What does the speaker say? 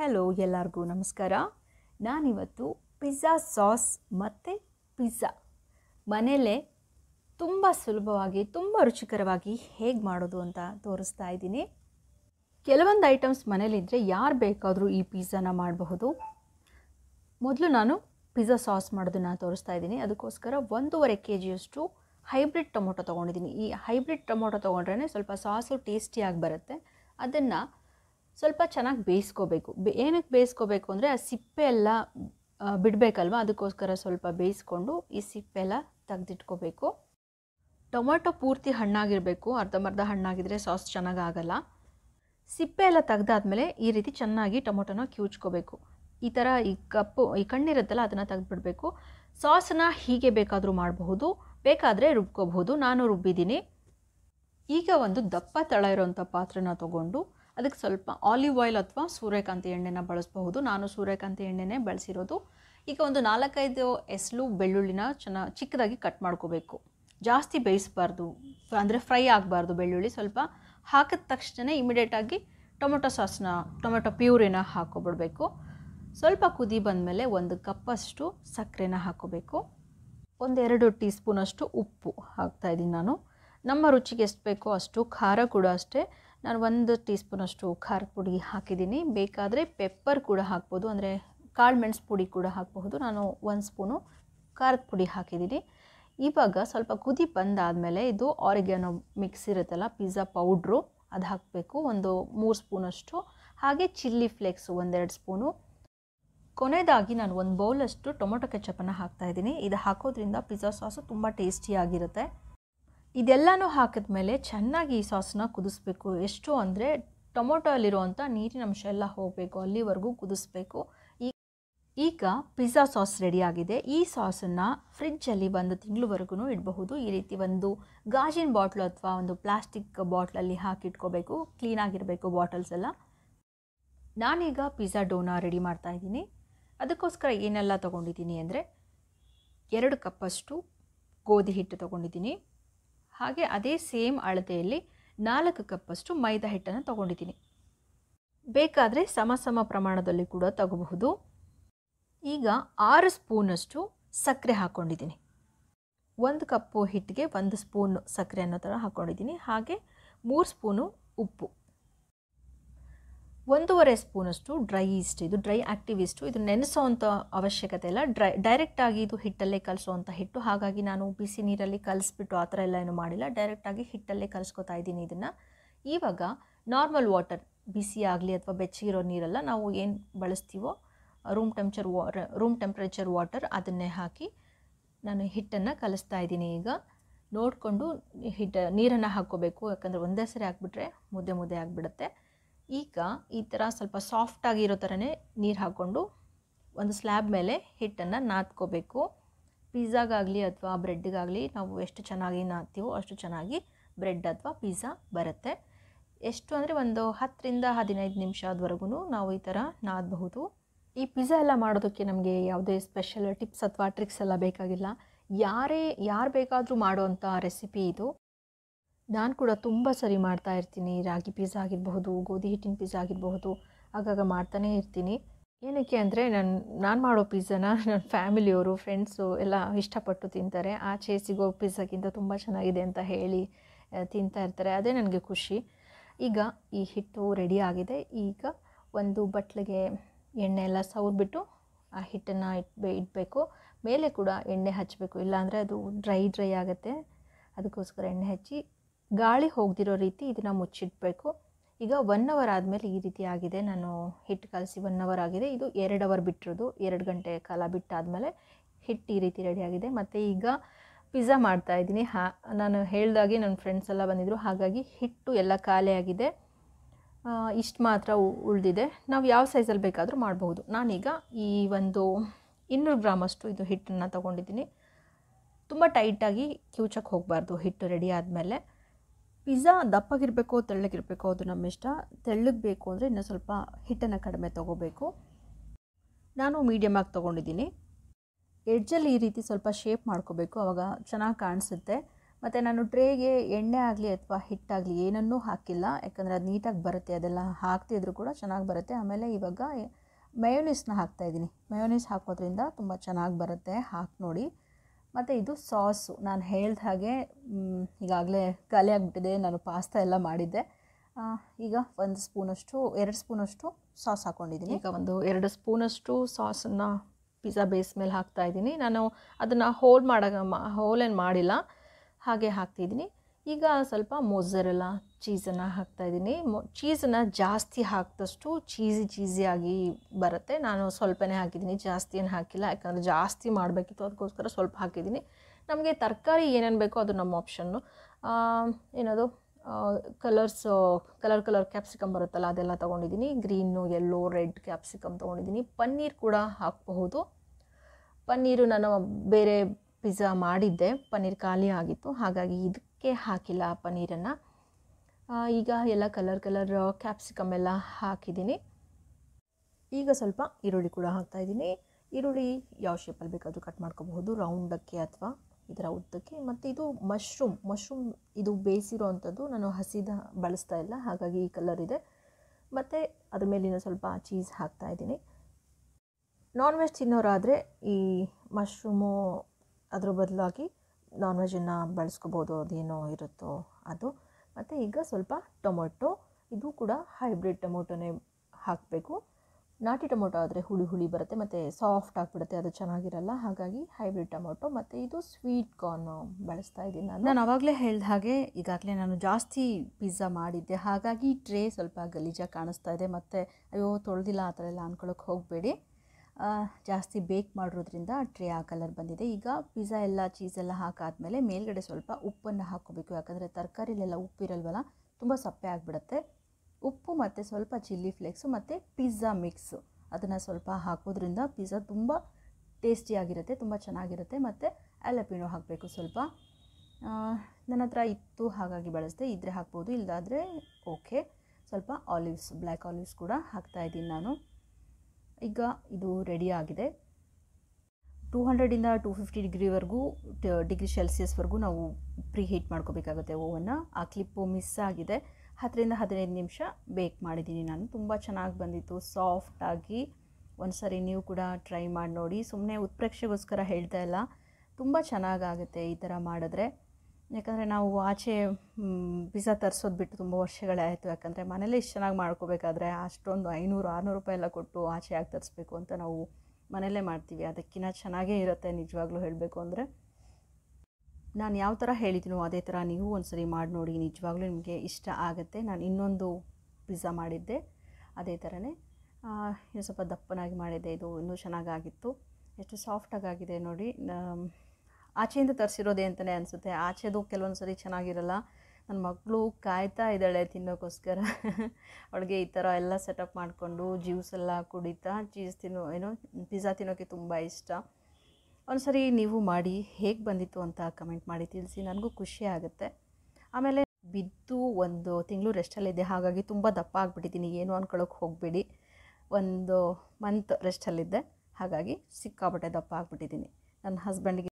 hello ಎಲ್ಲರಿಗೂ ನಮಸ್ಕಾರ ನಾನಿವತ್ತು ಪಿಜ್ಜಾ ಸಾಸ್ ಮತ್ತು ಪಿಜ್ಜಾ ಮನೆಯಲ್ಲೇ ತುಂಬ ಸುಲಭವಾಗಿ ತುಂಬ ರುಚಿಕರವಾಗಿ ಹೇಗೆ ಮಾಡೋದು ಅಂತ ತೋರಿಸ್ತಾ ಇದ್ದೀನಿ ಕೆಲವೊಂದು ಐಟಮ್ಸ್ ಮನೇಲಿದ್ದರೆ ಯಾರು ಬೇಕಾದರೂ ಈ ಪಿಜ್ಜಾನ ಮಾಡಬಹುದು ಮೊದಲು ನಾನು ಪಿಜ್ಜಾ ಸಾಸ್ ಮಾಡೋದನ್ನು ತೋರಿಸ್ತಾ ಇದ್ದೀನಿ ಅದಕ್ಕೋಸ್ಕರ ಒಂದೂವರೆ ಕೆ ಜಿಯಷ್ಟು ಹೈಬ್ರಿಡ್ ಟೊಮೊಟೊ ತೊಗೊಂಡಿದ್ದೀನಿ ಈ ಹೈಬ್ರಿಡ್ ಟೊಮೊಟೊ ತೊಗೊಂಡ್ರೇ ಸ್ವಲ್ಪ ಸಾಸು ಟೇಸ್ಟಿಯಾಗಿ ಬರುತ್ತೆ ಅದನ್ನು ಸ್ವಲ್ಪ ಚೆನ್ನಾಗಿ ಬೇಯಿಸ್ಕೋಬೇಕು ಏನಕ್ಕೆ ಬೇಯಿಸ್ಕೋಬೇಕು ಅಂದರೆ ಆ ಸಿಪ್ಪೆ ಎಲ್ಲ ಬಿಡಬೇಕಲ್ವ ಅದಕ್ಕೋಸ್ಕರ ಸ್ವಲ್ಪ ಬೇಯಿಸ್ಕೊಂಡು ಈ ಎಲ್ಲ ತೆಗೆದಿಟ್ಕೋಬೇಕು ಟೊಮೊಟೊ ಪೂರ್ತಿ ಹಣ್ಣಾಗಿರಬೇಕು ಅರ್ಧಂಬರ್ಧ ಹಣ್ಣಾಗಿದ್ದರೆ ಸಾಸ್ ಚೆನ್ನಾಗಿ ಸಿಪ್ಪೆ ಎಲ್ಲ ತೆಗ್ದಾದಮೇಲೆ ಈ ರೀತಿ ಚೆನ್ನಾಗಿ ಟೊಮೊಟೊನ ಕ್ಯೂಚ್ಕೋಬೇಕು ಈ ಥರ ಈ ಕಪ್ಪು ಈ ಕಣ್ಣಿರುತ್ತಲ್ಲ ಅದನ್ನು ತೆಗೆದ್ಬಿಡಬೇಕು ಸಾಸನ್ನ ಹೀಗೆ ಬೇಕಾದರೂ ಮಾಡಬಹುದು ಬೇಕಾದರೆ ರುಬ್ಕೋಬಹುದು ನಾನು ರುಬ್ಬಿದ್ದೀನಿ ಈಗ ಒಂದು ದಪ್ಪ ತಳ ಇರೋವಂಥ ಪಾತ್ರೆನ ತೊಗೊಂಡು ಅದಕ್ಕೆ ಸ್ವಲ್ಪ ಆಲಿವ್ ಆಯಿಲ್ ಅಥವಾ ಸೂರ್ಯಕಾಂತಿ ಎಣ್ಣೆನ ಬಳಸಬಹುದು ನಾನು ಸೂರ್ಯಕಾಂತಿ ಎಣ್ಣೆನೇ ಬಳಸಿರೋದು ಈಗ ಒಂದು ನಾಲ್ಕೈದು ಎಸಲು ಬೆಳ್ಳುಳ್ಳಿನ ಚೆನ್ನ ಚಿಕ್ಕದಾಗಿ ಕಟ್ ಮಾಡ್ಕೋಬೇಕು ಜಾಸ್ತಿ ಬೇಯಿಸಬಾರ್ದು ಅಂದರೆ ಫ್ರೈ ಆಗಬಾರ್ದು ಬೆಳ್ಳುಳ್ಳಿ ಸ್ವಲ್ಪ ಹಾಕಿದ ತಕ್ಷಣ ಇಮಿಡಿಯೇಟಾಗಿ ಟೊಮೆಟೊ ಸಾಸ್ನ ಟೊಮೆಟೊ ಪ್ಯೂರಿನ ಹಾಕೋಬಿಡಬೇಕು ಸ್ವಲ್ಪ ಕುದಿ ಬಂದಮೇಲೆ ಒಂದು ಕಪ್ಪಷ್ಟು ಸಕ್ಕರೆನ ಹಾಕೋಬೇಕು ಒಂದೆರಡು ಟೀ ಸ್ಪೂನಷ್ಟು ಉಪ್ಪು ಹಾಕ್ತಾಯಿದ್ದೀನಿ ನಾನು ನಮ್ಮ ರುಚಿಗೆ ಎಷ್ಟು ಬೇಕೋ ಅಷ್ಟು ಖಾರ ಕೂಡ ಅಷ್ಟೇ ನಾನು ಒಂದು ಟೀ ಸ್ಪೂನಷ್ಟು ಖಾರ ಪುಡಿ ಹಾಕಿದ್ದೀನಿ ಬೇಕಾದರೆ ಪೆಪ್ಪರ್ ಕೂಡ ಹಾಕ್ಬೋದು ಅಂದರೆ ಕಾಳು ಮೆಣಸು ಪುಡಿ ಕೂಡ ಹಾಕಬಹುದು ನಾನು ಒಂದು ಸ್ಪೂನು ಖಾರದ ಪುಡಿ ಹಾಕಿದ್ದೀನಿ ಇವಾಗ ಸ್ವಲ್ಪ ಕುದಿ ಬಂದಾದಮೇಲೆ ಇದು ಆರಿಗ್ಯಾನೋ ಮಿಕ್ಸ್ ಇರುತ್ತಲ್ಲ ಪಿಜ್ಜಾ ಪೌಡ್ರು ಅದು ಹಾಕಬೇಕು ಒಂದು ಮೂರು ಸ್ಪೂನಷ್ಟು ಹಾಗೆ ಚಿಲ್ಲಿ ಫ್ಲೇಕ್ಸು ಒಂದೆರಡು ಸ್ಪೂನು ಕೊನೆಯದಾಗಿ ನಾನು ಒಂದು ಬೌಲಷ್ಟು ಟೊಮೊಟೊ ಕೆಚಪನ್ನು ಹಾಕ್ತಾಯಿದ್ದೀನಿ ಇದು ಹಾಕೋದ್ರಿಂದ ಪಿಜ್ಜಾ ಸಾಸು ತುಂಬ ಟೇಸ್ಟಿಯಾಗಿರುತ್ತೆ ಇದೆಲ್ಲನೂ ಮೇಲೆ ಚೆನ್ನಾಗಿ ಈ ಸಾಸನ್ನ ಕುದಿಸ್ಬೇಕು ಎಷ್ಟು ಅಂದರೆ ಟೊಮೊಟೊ ಅಲ್ಲಿರುವಂಥ ನೀರಿನ ಅಂಶ ಎಲ್ಲ ಹೋಗಬೇಕು ಅಲ್ಲಿವರೆಗೂ ಕುದಿಸ್ಬೇಕು ಈಗ ಪಿಜ್ಜಾ ಸಾಸ್ ರೆಡಿಯಾಗಿದೆ ಈ ಸಾಸನ್ನು ಫ್ರಿಜ್ಜಲ್ಲಿ ಒಂದು ತಿಂಗಳವರೆಗೂ ಇಡಬಹುದು ಈ ರೀತಿ ಒಂದು ಗಾಜಿನ ಬಾಟ್ಲು ಅಥವಾ ಒಂದು ಪ್ಲಾಸ್ಟಿಕ್ ಬಾಟ್ಲಲ್ಲಿ ಹಾಕಿಟ್ಕೋಬೇಕು ಕ್ಲೀನಾಗಿರಬೇಕು ಬಾಟಲ್ಸ್ ಎಲ್ಲ ನಾನೀಗ ಪಿಜ್ಜಾ ಡೋನಾ ರೆಡಿ ಮಾಡ್ತಾ ಇದ್ದೀನಿ ಅದಕ್ಕೋಸ್ಕರ ಏನೆಲ್ಲ ತೊಗೊಂಡಿದ್ದೀನಿ ಅಂದರೆ ಎರಡು ಕಪ್ಪಷ್ಟು ಗೋಧಿ ಹಿಟ್ಟು ತೊಗೊಂಡಿದ್ದೀನಿ ಹಾಗೆ ಅದೇ ಸೇಮ್ ಅಳತೆಯಲ್ಲಿ ನಾಲ್ಕು ಕಪ್ಪಷ್ಟು ಮೈದಾ ಹಿಟ್ಟನ್ನು ತಗೊಂಡಿದ್ದೀನಿ ಬೇಕಾದರೆ ಸಮ ಸಮ ಪ್ರಮಾಣದಲ್ಲಿ ಕೂಡ ತಗೋಬಹುದು ಈಗ ಆರು ಸ್ಪೂನಷ್ಟು ಸಕ್ಕರೆ ಹಾಕ್ಕೊಂಡಿದ್ದೀನಿ ಒಂದು ಕಪ್ಪು ಹಿಟ್ಟಿಗೆ ಒಂದು ಸ್ಪೂನು ಸಕ್ಕರೆ ಅನ್ನೋ ಥರ ಹಾಕ್ಕೊಂಡಿದ್ದೀನಿ ಹಾಗೆ ಮೂರು ಸ್ಪೂನು ಉಪ್ಪು ಒಂದೂವರೆ ಸ್ಪೂನಷ್ಟು ಡ್ರೈ ಈಸ್ಟ್ ಇದು ಡ್ರೈ ಆ್ಯಕ್ಟಿವ್ ಈಸ್ಟು ಇದು ನೆನೆಸೋ ಅವಶ್ಯಕತೆ ಇಲ್ಲ ಡ್ರೈ ಡೈರೆಕ್ಟಾಗಿ ಇದು ಹಿಟ್ಟಲ್ಲೇ ಕಲಸೋ ಅಂಥ ಹಿಟ್ಟು ಹಾಗಾಗಿ ನಾನು ಬಿಸಿ ನೀರಲ್ಲಿ ಕಲಿಸ್ಬಿಟ್ಟು ಆ ಥರ ಎಲ್ಲ ಏನೂ ಮಾಡಿಲ್ಲ ಡೈರೆಕ್ಟಾಗಿ ಹಿಟ್ಟಲ್ಲೇ ಕಲಿಸ್ಕೊತಾ ಇದ್ದೀನಿ ಇದನ್ನು ಇವಾಗ ನಾರ್ಮಲ್ ವಾಟರ್ ಬಿಸಿ ಆಗಲಿ ಅಥವಾ ಬೆಚ್ಚಗಿರೋ ನೀರೆಲ್ಲ ನಾವು ಏನು ಬಳಸ್ತೀವೋ ರೂಮ್ ಟೆಂಪ್ಚರ್ ವಾ ರೂಮ್ ಟೆಂಪ್ರೇಚರ್ ವಾಟರ್ ಅದನ್ನೇ ಹಾಕಿ ನಾನು ಹಿಟ್ಟನ್ನು ಕಲಿಸ್ತಾ ಇದ್ದೀನಿ ಈಗ ನೋಡಿಕೊಂಡು ಹಿಟ್ಟ ನೀರನ್ನು ಹಾಕ್ಕೋಬೇಕು ಯಾಕಂದರೆ ಒಂದೇ ಸರಿ ಹಾಕ್ಬಿಟ್ರೆ ಮುದ್ದೆ ಮುದ್ದೆ ಆಗಿಬಿಡುತ್ತೆ ಈಗ ಈ ಥರ ಸ್ವಲ್ಪ ಆಗಿರೋ ಥರನೇ ನೀರು ಹಾಕ್ಕೊಂಡು ಒಂದು ಸ್ಲ್ಯಾಬ್ ಮೇಲೆ ಹಿಟ್ಟನ್ನು ನಾದ್ಕೋಬೇಕು ಪಿಜ್ಜಾಗಾಗಲಿ ಅಥವಾ ಬ್ರೆಡ್ಗಾಗಲಿ ನಾವು ಎಷ್ಟು ಚೆನ್ನಾಗಿ ನಾದ್ತೀವೋ ಅಷ್ಟು ಚೆನ್ನಾಗಿ ಬ್ರೆಡ್ ಅಥವಾ ಪಿಜ್ಜಾ ಬರುತ್ತೆ ಎಷ್ಟು ಅಂದರೆ ಒಂದು ಹತ್ತರಿಂದ ಹದಿನೈದು ನಿಮಿಷದವರೆಗೂ ನಾವು ಈ ಥರ ನಾದಬಹುದು ಈ ಪಿಜ್ಜಾ ಎಲ್ಲ ಮಾಡೋದಕ್ಕೆ ನಮಗೆ ಯಾವುದೇ ಸ್ಪೆಷಲ್ ಟಿಪ್ಸ್ ಅಥವಾ ಟ್ರಿಕ್ಸ್ ಎಲ್ಲ ಬೇಕಾಗಿಲ್ಲ ಯಾರೇ ಯಾರು ಬೇಕಾದರೂ ಮಾಡುವಂಥ ರೆಸಿಪಿ ಇದು ನಾನು ಕೂಡ ತುಂಬ ಸರಿ ಮಾಡ್ತಾ ಇರ್ತೀನಿ ರಾಗಿ ಪಿಜ್ಜಾ ಆಗಿರಬಹುದು ಗೋಧಿ ಹಿಟ್ಟಿನ ಪಿಜ್ಜಾ ಆಗಿರಬಹುದು ಆಗಾಗ ಮಾಡ್ತಾನೆ ಇರ್ತೀನಿ ಏನಕ್ಕೆ ಅಂದರೆ ನಾನು ನಾನು ಮಾಡೋ ಪಿಜ್ಜಾನ ನನ್ನ ಫ್ಯಾಮಿಲಿಯವರು ಫ್ರೆಂಡ್ಸು ಎಲ್ಲ ಇಷ್ಟಪಟ್ಟು ತಿಂತಾರೆ ಆ ಚೇಸಿಗೋ ಪಿಜ್ಜಾಗಿಂತ ತುಂಬ ಚೆನ್ನಾಗಿದೆ ಅಂತ ಹೇಳಿ ತಿಂತಾ ಇರ್ತಾರೆ ಅದೇ ನನಗೆ ಖುಷಿ ಈಗ ಈ ಹಿಟ್ಟು ರೆಡಿ ಆಗಿದೆ ಈಗ ಒಂದು ಬಟ್ಲಿಗೆ ಎಣ್ಣೆ ಎಲ್ಲ ಸವರ್ಬಿಟ್ಟು ಆ ಹಿಟ್ಟನ್ನು ಇಟ್ಬೇ ಇಡಬೇಕು ಮೇಲೆ ಕೂಡ ಎಣ್ಣೆ ಹಚ್ಚಬೇಕು ಇಲ್ಲಾಂದರೆ ಅದು ಡ್ರೈ ಡ್ರೈ ಆಗುತ್ತೆ ಅದಕ್ಕೋಸ್ಕರ ಎಣ್ಣೆ ಹಚ್ಚಿ ಗಾಳಿ ಹೋಗದಿರೋ ರೀತಿ ಇದನ್ನು ಮುಚ್ಚಿಡಬೇಕು ಈಗ ಒನ್ ಅವರ್ ಆದಮೇಲೆ ಈ ರೀತಿ ಆಗಿದೆ ನಾನು ಹಿಟ್ಟು ಕಲಸಿ ಒನ್ ಅವರ್ ಆಗಿದೆ ಇದು ಎರಡು ಅವರ್ ಬಿಟ್ಟಿರೋದು ಎರಡು ಗಂಟೆ ಕಾಲ ಬಿಟ್ಟಾದಮೇಲೆ ಹಿಟ್ಟು ಈ ರೀತಿ ರೆಡಿಯಾಗಿದೆ ಮತ್ತು ಈಗ ಪಿಜ್ಜಾ ಮಾಡ್ತಾ ಇದ್ದೀನಿ ಹಾ ನಾನು ಹೇಳ್ದಾಗಿ ನನ್ನ ಫ್ರೆಂಡ್ಸ್ ಎಲ್ಲ ಬಂದಿದ್ದರು ಹಾಗಾಗಿ ಹಿಟ್ಟು ಎಲ್ಲ ಖಾಲಿಯಾಗಿದೆ ಇಷ್ಟು ಮಾತ್ರ ಉಳಿದಿದೆ ನಾವು ಯಾವ ಸೈಜಲ್ಲಿ ಬೇಕಾದರೂ ಮಾಡಬಹುದು ನಾನೀಗ ಈ ಒಂದು ಇನ್ನೂರು ಗ್ರಾಮಷ್ಟು ಇದು ಹಿಟ್ಟನ್ನು ತೊಗೊಂಡಿದ್ದೀನಿ ತುಂಬ ಟೈಟಾಗಿ ಕ್ಯೂಚಕ್ಕೆ ಹೋಗಬಾರ್ದು ಹಿಟ್ಟು ರೆಡಿ ಆದಮೇಲೆ ಪಿಜ್ಜಾ ದಪ್ಪಗಿರಬೇಕು ತೆಳ್ಳಗಿರಬೇಕು ಅದು ನಮ್ಮ ಇಷ್ಟ ತೆಳ್ಳಗೆ ಬೇಕು ಅಂದರೆ ಇನ್ನೂ ಸ್ವಲ್ಪ ಹಿಟ್ಟನ್ನು ಕಡಿಮೆ ತೊಗೋಬೇಕು ನಾನು ಮೀಡಿಯಮ್ ಆಗಿ ತೊಗೊಂಡಿದ್ದೀನಿ ಎಡ್ಜಲ್ಲಿ ಈ ರೀತಿ ಸ್ವಲ್ಪ ಶೇಪ್ ಮಾಡ್ಕೋಬೇಕು ಆವಾಗ ಚೆನ್ನಾಗಿ ಕಾಣಿಸುತ್ತೆ ಮತ್ತು ನಾನು ಟ್ರೇಗೆ ಎಣ್ಣೆ ಆಗಲಿ ಅಥವಾ ಹಿಟ್ಟಾಗಲಿ ಏನನ್ನೂ ಹಾಕಿಲ್ಲ ಯಾಕಂದರೆ ಅದು ನೀಟಾಗಿ ಬರುತ್ತೆ ಅದೆಲ್ಲ ಹಾಕ್ತಿದ್ರು ಕೂಡ ಚೆನ್ನಾಗಿ ಬರುತ್ತೆ ಆಮೇಲೆ ಇವಾಗ ಮಯೋನೀಸ್ನ ಹಾಕ್ತಾಯಿದ್ದೀನಿ ಮಯೋನೀಸ್ ಹಾಕೋದ್ರಿಂದ ತುಂಬ ಚೆನ್ನಾಗಿ ಬರುತ್ತೆ ಹಾಕಿ ನೋಡಿ ಮತ್ತು ಇದು ಸಾಸು ನಾನು ಹೇಳ್ದ ಹಾಗೆ ಈಗಾಗಲೇ ಖಾಲಿ ಆಗಿಬಿಟ್ಟಿದೆ ನಾನು ಪಾಸ್ತಾ ಎಲ್ಲ ಮಾಡಿದ್ದೆ ಈಗ ಒಂದು ಸ್ಪೂನಷ್ಟು ಎರಡು ಸ್ಪೂನಷ್ಟು ಸಾಸ್ ಹಾಕ್ಕೊಂಡಿದ್ದೀನಿ ಈಗ ಒಂದು ಎರಡು ಸ್ಪೂನಷ್ಟು ಸಾಸನ್ನು ಪಿಜ್ಜಾ ಬೇಸ್ ಮೇಲೆ ಹಾಕ್ತಾ ಇದ್ದೀನಿ ನಾನು ಅದನ್ನು ಹೋಲ್ ಮಾಡೋ ಹೋಲ್ ಏನು ಮಾಡಿಲ್ಲ ಹಾಗೆ ಹಾಕ್ತಿದ್ದೀನಿ ಈಗ ಸ್ವಲ್ಪ ಮೊಸರೆಲ್ಲ ಚೀಸನ್ನು ಹಾಕ್ತಾಯಿದ್ದೀನಿ ಚೀಸನ್ನು ಜಾಸ್ತಿ ಹಾಕಿದಷ್ಟು ಚೀಸಿ ಚೀಸಿಯಾಗಿ ಬರುತ್ತೆ ನಾನು ಸ್ವಲ್ಪನೇ ಹಾಕಿದ್ದೀನಿ ಜಾಸ್ತಿ ಏನು ಹಾಕಿಲ್ಲ ಯಾಕಂದರೆ ಜಾಸ್ತಿ ಮಾಡಬೇಕಿತ್ತು ಅದಕ್ಕೋಸ್ಕರ ಸ್ವಲ್ಪ ಹಾಕಿದ್ದೀನಿ ನಮಗೆ ತರಕಾರಿ ಏನೇನು ಬೇಕೋ ಅದು ನಮ್ಮ ಆಪ್ಷನ್ನು ಏನದು ಕಲರ್ಸ್ ಕಲರ್ ಕಲರ್ ಕ್ಯಾಪ್ಸಿಕಮ್ ಬರುತ್ತಲ್ಲ ಅದೆಲ್ಲ ತೊಗೊಂಡಿದ್ದೀನಿ ಗ್ರೀನು ಯೆಲ್ಲೋ ರೆಡ್ ಕ್ಯಾಪ್ಸಿಕಮ್ ತೊಗೊಂಡಿದ್ದೀನಿ ಪನ್ನೀರ್ ಕೂಡ ಹಾಕಬಹುದು ಪನ್ನೀರು ನಾನು ಬೇರೆ ಪಿಜ್ಜಾ ಮಾಡಿದ್ದೆ ಪನ್ನೀರ್ ಖಾಲಿ ಆಗಿತ್ತು ಹಾಗಾಗಿ ಇದಕ್ಕೆ ಹಾಕಿಲ್ಲ ಪನ್ನೀರನ್ನು ಈಗ ಎಲ್ಲ ಕಲರ್ ಕಲರ್ ಕ್ಯಾಪ್ಸಿಕಮ್ ಎಲ್ಲ ಹಾಕಿದ್ದೀನಿ ಈಗ ಸ್ವಲ್ಪ ಈರುಳ್ಳಿ ಕೂಡ ಹಾಕ್ತಾಯಿದ್ದೀನಿ ಈರುಳ್ಳಿ ಯಾವ ಶೇಪಲ್ಲಿ ಬೇಕಾದರೂ ಕಟ್ ಮಾಡ್ಕೋಬಹುದು ರೌಂಡಕ್ಕೆ ಅಥವಾ ಇದರ ಉದ್ದಕ್ಕೆ ಮತ್ತು ಇದು ಮಶ್ರೂಮ್ ಮಶ್ರೂಮ್ ಇದು ಬೇಯಿಸಿರೋ ಅಂಥದ್ದು ನಾನು ಹಸಿದ ಬಳಸ್ತಾ ಇಲ್ಲ ಹಾಗಾಗಿ ಈ ಕಲರ್ ಇದೆ ಮತ್ತು ಅದ್ರ ಮೇಲಿನ ಸ್ವಲ್ಪ ಚೀಸ್ ಹಾಕ್ತಾಯಿದ್ದೀನಿ ನಾನ್ ವೆಜ್ ತಿನ್ನೋರಾದರೆ ಈ ಮಶ್ರೂಮು ಅದ್ರ ಬದಲಾಗಿ ನಾನ್ ವೆಜನ್ನು ಬಳಸ್ಕೋಬೋದು ಅದೇನೋ ಇರುತ್ತೋ ಅದು ಮತ್ತು ಈಗ ಸ್ವಲ್ಪ ಟೊಮೊಟೊ ಇದು ಕೂಡ ಹೈಬ್ರಿಡ್ ಟೊಮೊಟೊನೇ ಹಾಕಬೇಕು ನಾಟಿ ಟೊಮೊಟೊ ಆದರೆ ಹುಳಿ ಹುಳಿ ಬರುತ್ತೆ ಮತ್ತು ಸಾಫ್ಟ್ ಆಗಿಬಿಡುತ್ತೆ ಅದು ಚೆನ್ನಾಗಿರಲ್ಲ ಹಾಗಾಗಿ ಹೈಬ್ರಿಡ್ ಟೊಮೊಟೊ ಮತ್ತು ಇದು ಸ್ವೀಟ್ ಕಾರ್ನ್ ಬಳಸ್ತಾ ಇದ್ದೀನಿ ನಾನು ನಾನು ಆವಾಗಲೇ ಹೇಳಿದ ಹಾಗೆ ಈಗಾಗಲೇ ನಾನು ಜಾಸ್ತಿ ಪಿಜ್ಜಾ ಮಾಡಿದ್ದೆ ಹಾಗಾಗಿ ಟ್ರೇ ಸ್ವಲ್ಪ ಗಲೀಜಾಗಿ ಕಾಣಿಸ್ತಾ ಇದೆ ಮತ್ತು ಅಯ್ಯೋ ತೊಳೆದಿಲ್ಲ ಆ ಥರ ಎಲ್ಲ ಅಂದ್ಕೊಳ್ಳೋಕೆ ಹೋಗಬೇಡಿ ಜಾಸ್ತಿ ಬೇಕ್ ಮಾಡಿರೋದ್ರಿಂದ ಟ್ರೇ ಆ ಕಲರ್ ಬಂದಿದೆ ಈಗ ಪಿಜ್ಜಾ ಎಲ್ಲ ಚೀಸೆಲ್ಲ ಹಾಕಾದಮೇಲೆ ಮೇಲ್ಗಡೆ ಸ್ವಲ್ಪ ಉಪ್ಪನ್ನು ಹಾಕೋಬೇಕು ಯಾಕಂದರೆ ತರಕಾರಿಲೆಲ್ಲ ಉಪ್ಪಿರಲ್ವಲ್ಲ ತುಂಬ ಸಪ್ಪೆ ಆಗಿಬಿಡುತ್ತೆ ಉಪ್ಪು ಮತ್ತು ಸ್ವಲ್ಪ ಚಿಲ್ಲಿ ಫ್ಲೇಕ್ಸು ಮತ್ತು ಪಿಜ್ಜಾ ಮಿಕ್ಸು ಅದನ್ನು ಸ್ವಲ್ಪ ಹಾಕೋದ್ರಿಂದ ಪಿಜ್ಜಾ ತುಂಬ ಟೇಸ್ಟಿಯಾಗಿರುತ್ತೆ ತುಂಬ ಚೆನ್ನಾಗಿರುತ್ತೆ ಮತ್ತು ಅಲಪಿನೋ ಹಾಕಬೇಕು ಸ್ವಲ್ಪ ನನ್ನ ಹತ್ರ ಇತ್ತು ಹಾಗಾಗಿ ಬಳಸಿದೆ ಇದ್ರೆ ಹಾಕ್ಬೋದು ಇಲ್ಲದಾದರೆ ಓಕೆ ಸ್ವಲ್ಪ ಆಲಿವ್ಸ್ ಬ್ಲ್ಯಾಕ್ ಆಲಿವ್ಸ್ ಕೂಡ ಹಾಕ್ತಾಯಿದ್ದೀನಿ ನಾನು ಈಗ ಇದು ರೆಡಿ ಆಗಿದೆ ಟೂ ಹಂಡ್ರೆಡಿಂದ ಟೂ ಫಿಫ್ಟಿ ಡಿಗ್ರಿವರೆಗೂ ಡಿಗ್ರಿ ಸೆಲ್ಸಿಯಸ್ವರೆಗೂ ನಾವು ಪ್ರೀ ಹೀಟ್ ಮಾಡ್ಕೋಬೇಕಾಗುತ್ತೆ ಓವನ್ನ ಆ ಕ್ಲಿಪ್ಪು ಮಿಸ್ ಆಗಿದೆ ಹತ್ತರಿಂದ ಹದಿನೈದು ನಿಮಿಷ ಬೇಕ್ ಮಾಡಿದ್ದೀನಿ ನಾನು ತುಂಬ ಚೆನ್ನಾಗಿ ಬಂದಿತ್ತು ಸಾಫ್ಟಾಗಿ ಒಂದು ಸರಿ ನೀವು ಕೂಡ ಟ್ರೈ ಮಾಡಿ ನೋಡಿ ಸುಮ್ಮನೆ ಉತ್ಪ್ರೇಕ್ಷೆಗೋಸ್ಕರ ಹೇಳ್ತಾ ಇಲ್ಲ ತುಂಬ ಚೆನ್ನಾಗಾಗುತ್ತೆ ಈ ಥರ ಮಾಡಿದ್ರೆ ಯಾಕಂದರೆ ನಾವು ಆಚೆ ಪಿಝಾ ತರಿಸೋದು ಬಿಟ್ಟು ತುಂಬ ವರ್ಷಗಳೇ ಆಯಿತು ಯಾಕಂದರೆ ಮನೇಲೆ ಇಷ್ಟು ಚೆನ್ನಾಗಿ ಮಾಡ್ಕೋಬೇಕಾದ್ರೆ ಅಷ್ಟೊಂದು ಐನೂರು ಆರುನೂರು ರೂಪಾಯಿ ಎಲ್ಲ ಕೊಟ್ಟು ಆಚೆ ಯಾಕೆ ತರಿಸ್ಬೇಕು ಅಂತ ನಾವು ಮನೇಲೇ ಮಾಡ್ತೀವಿ ಅದಕ್ಕಿಂತ ಚೆನ್ನಾಗೇ ಇರುತ್ತೆ ನಿಜವಾಗ್ಲೂ ಹೇಳಬೇಕು ಅಂದರೆ ನಾನು ಯಾವ ಥರ ಹೇಳಿದ್ದೀನೋ ಅದೇ ಥರ ನೀವು ಒಂದ್ಸರಿ ಮಾಡಿ ನೋಡಿ ನಿಜವಾಗ್ಲೂ ನಿಮಗೆ ಇಷ್ಟ ಆಗುತ್ತೆ ನಾನು ಇನ್ನೊಂದು ಪಿಝಾ ಮಾಡಿದ್ದೆ ಅದೇ ಥರನೇ ಇನ್ನು ಸ್ವಲ್ಪ ದಪ್ಪನಾಗಿ ಮಾಡಿದ್ದೆ ಇದು ಇನ್ನೂ ಚೆನ್ನಾಗಾಗಿತ್ತು ಎಷ್ಟು ಸಾಫ್ಟಾಗಿ ಆಗಿದೆ ನೋಡಿ ಆಚೆಯಿಂದ ತರಿಸಿರೋದೇ ಅಂತಲೇ ಅನಿಸುತ್ತೆ ಆಚೆದು ಕೆಲವೊಂದು ಸರಿ ಚೆನ್ನಾಗಿರಲ್ಲ ನನ್ನ ಮಗಳು ಕಾಯ್ತಾ ಇದ್ದಾಳೆ ತಿನ್ನೋಕ್ಕೋಸ್ಕರ ಅವಳಿಗೆ ಈ ಥರ ಎಲ್ಲ ಸೆಟಪ್ ಮಾಡಿಕೊಂಡು ಜ್ಯೂಸ್ ಎಲ್ಲ ಕುಡಿತಾ ಚೀಸ್ ತಿನ್ನೋ ಏನೋ ಪಿಜ್ಜಾ ತಿನ್ನೋಕ್ಕೆ ತುಂಬ ಇಷ್ಟ ಒಂದು ಸರಿ ನೀವು ಮಾಡಿ ಹೇಗೆ ಬಂದಿತ್ತು ಅಂತ ಕಮೆಂಟ್ ಮಾಡಿ ತಿಳಿಸಿ ನನಗೂ ಖುಷಿ ಆಗುತ್ತೆ ಆಮೇಲೆ ಬಿದ್ದು ಒಂದು ತಿಂಗಳು ರೆಸ್ಟಲ್ಲಿದ್ದೆ ಹಾಗಾಗಿ ತುಂಬ ದಪ್ಪ ಆಗಿಬಿಟ್ಟಿದ್ದೀನಿ ಏನು ಅಂದ್ಕೊಳ್ಳೋಕೆ ಹೋಗಬೇಡಿ ಒಂದು ಮಂತ್ ರೆಸ್ಟಲ್ಲಿದ್ದೆ ಹಾಗಾಗಿ ಸಿಕ್ಕಾಪಟ್ಟೆ ದಪ್ಪ ಆಗಿಬಿಟ್ಟಿದ್ದೀನಿ ನನ್ನ ಹಸ್ಬೆಂಡ್ಗೆ